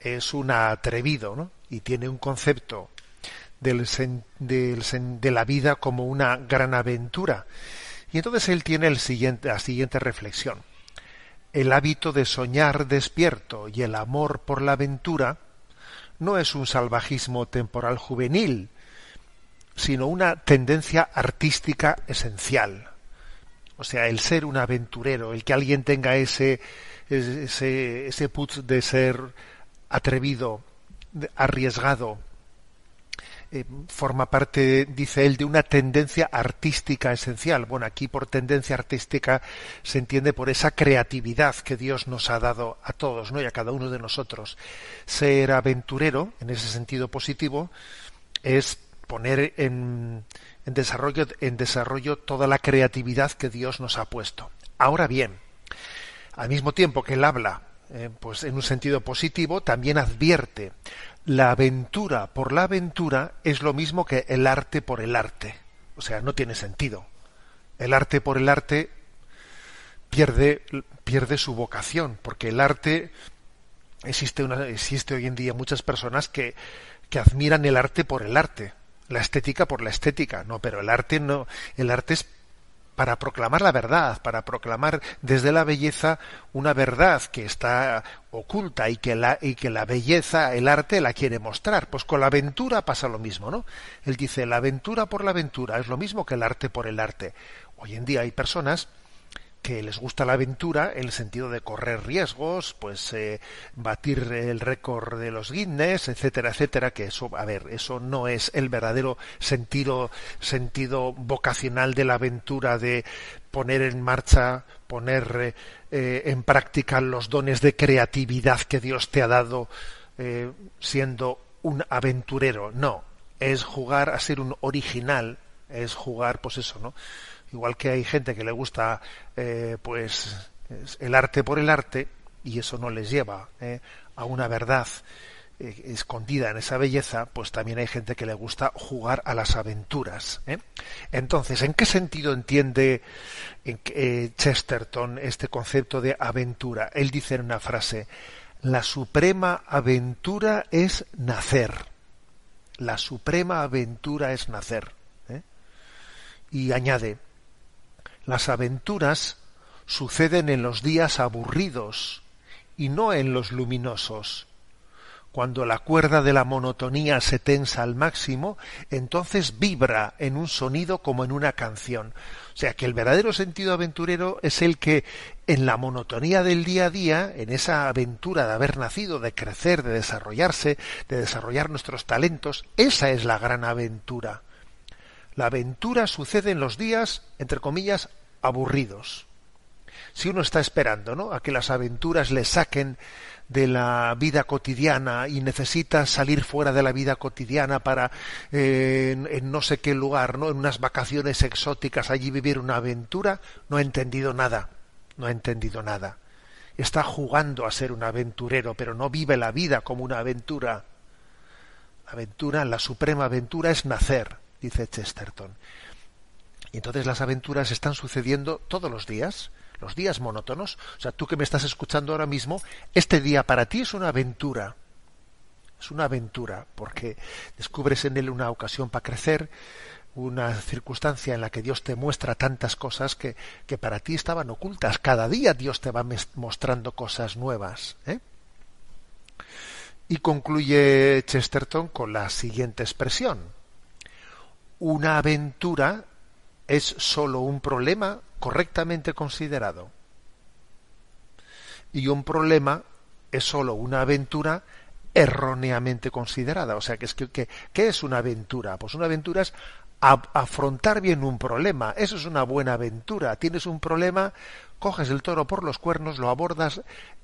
es un atrevido, ¿no? Y tiene un concepto de la vida como una gran aventura. Y entonces él tiene la siguiente reflexión. El hábito de soñar despierto y el amor por la aventura no es un salvajismo temporal juvenil, sino una tendencia artística esencial. O sea, el ser un aventurero, el que alguien tenga ese, ese, ese de ser atrevido, arriesgado, eh, forma parte, dice él, de una tendencia artística esencial. Bueno, aquí por tendencia artística se entiende por esa creatividad que Dios nos ha dado a todos, ¿no? Y a cada uno de nosotros. Ser aventurero, en ese sentido positivo, es poner en, en desarrollo, en desarrollo toda la creatividad que Dios nos ha puesto. Ahora bien, al mismo tiempo que él habla eh, pues en un sentido positivo, también advierte la aventura por la aventura es lo mismo que el arte por el arte. O sea, no tiene sentido. El arte por el arte pierde, pierde su vocación, porque el arte existe, una, existe hoy en día muchas personas que, que admiran el arte por el arte, la estética por la estética, no, pero el arte no, el arte es para proclamar la verdad, para proclamar desde la belleza una verdad que está oculta y que la, y que la belleza, el arte la quiere mostrar. Pues con la aventura pasa lo mismo, ¿no? Él dice, la aventura por la aventura es lo mismo que el arte por el arte. Hoy en día hay personas que les gusta la aventura, el sentido de correr riesgos, pues eh, batir el récord de los Guinness, etcétera, etcétera, que eso, a ver, eso no es el verdadero sentido, sentido vocacional de la aventura de poner en marcha, poner eh, eh, en práctica los dones de creatividad que Dios te ha dado siendo un aventurero. No, es jugar a ser un original, es jugar, pues eso, ¿no? Igual que hay gente que le gusta eh, pues el arte por el arte y eso no les lleva eh, a una verdad eh, escondida en esa belleza, pues también hay gente que le gusta jugar a las aventuras. Entonces, ¿en qué sentido entiende Chesterton este concepto de aventura? Él dice en una frase, la suprema aventura es nacer. La suprema aventura es nacer. Y añade, las aventuras suceden en los días aburridos y no en los luminosos. Cuando la cuerda de la monotonía se tensa al máximo, entonces vibra en un sonido como en una canción. O sea que el verdadero sentido aventurero es el que en la monotonía del día a día, en esa aventura de haber nacido, de crecer, de desarrollarse, de desarrollar nuestros talentos, esa es la gran aventura. La aventura sucede en los días, entre comillas, aburridos. Si uno está esperando ¿no? a que las aventuras le saquen de la vida cotidiana y necesita salir fuera de la vida cotidiana para eh, en, no sé qué lugar, ¿no? en unas vacaciones exóticas, allí vivir una aventura, no ha entendido nada, no ha entendido nada. Está jugando a ser un aventurero, pero no vive la vida como una aventura. Aventura, la suprema aventura es nacer, dice Chesterton. Y entonces las aventuras están sucediendo todos los días, los días monótonos. O sea, tú que me estás escuchando ahora mismo, este día para ti es una aventura. Es una aventura, porque descubres en él una ocasión para crecer, una circunstancia en la que Dios te muestra tantas cosas que, que para ti estaban ocultas. Cada día Dios te va mostrando cosas nuevas. ¿eh? Y concluye Chesterton con la siguiente expresión. Una aventura es sólo un problema correctamente considerado. Y un problema es sólo una aventura erróneamente considerada. O sea, que es ¿qué es una aventura? Pues una aventura es afrontar bien un problema. Eso es una buena aventura. Tienes un problema, coges el toro por los cuernos, lo abordas.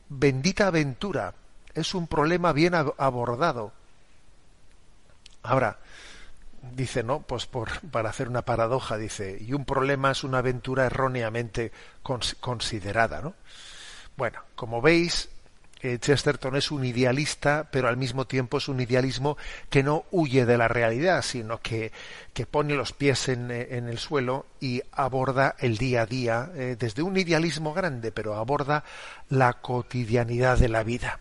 Bendita aventura. Es un problema bien abordado. Ahora, dice, no, pues por, para hacer una paradoja, dice, y un problema es una aventura erróneamente considerada, ¿no? Bueno, como veis, eh, Chesterton es un idealista, pero al mismo tiempo es un idealismo que no huye de la realidad, sino que, que pone los pies en, eh, el suelo y aborda el día a día eh, desde un idealismo grande, pero aborda la cotidianidad de la vida.